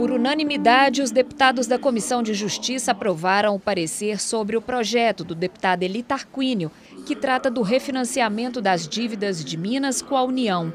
Por unanimidade, os deputados da Comissão de Justiça aprovaram o parecer sobre o projeto do deputado Eli Tarquínio, que trata do refinanciamento das dívidas de Minas com a União.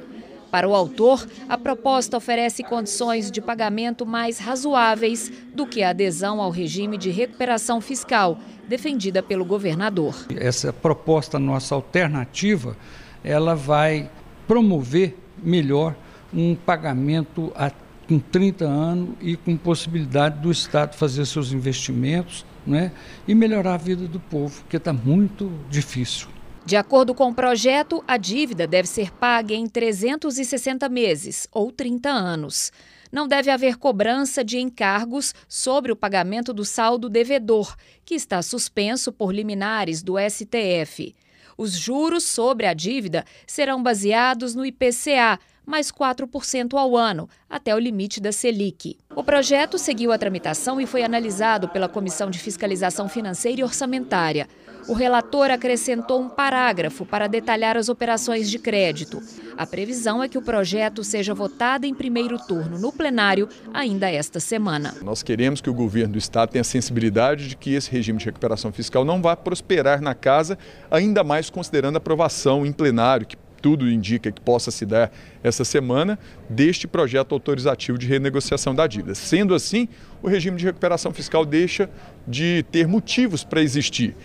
Para o autor, a proposta oferece condições de pagamento mais razoáveis do que a adesão ao regime de recuperação fiscal, defendida pelo governador. Essa proposta nossa alternativa, ela vai promover melhor um pagamento a com 30 anos e com possibilidade do Estado fazer seus investimentos né, e melhorar a vida do povo, porque está muito difícil. De acordo com o projeto, a dívida deve ser paga em 360 meses ou 30 anos. Não deve haver cobrança de encargos sobre o pagamento do saldo devedor, que está suspenso por liminares do STF. Os juros sobre a dívida serão baseados no IPCA, mais 4% ao ano, até o limite da Selic. O projeto seguiu a tramitação e foi analisado pela Comissão de Fiscalização Financeira e Orçamentária. O relator acrescentou um parágrafo para detalhar as operações de crédito. A previsão é que o projeto seja votado em primeiro turno no plenário ainda esta semana. Nós queremos que o governo do Estado tenha sensibilidade de que esse regime de recuperação fiscal não vá prosperar na casa, ainda mais considerando a aprovação em plenário, que tudo indica que possa se dar essa semana, deste projeto autorizativo de renegociação da dívida. Sendo assim, o regime de recuperação fiscal deixa de ter motivos para existir.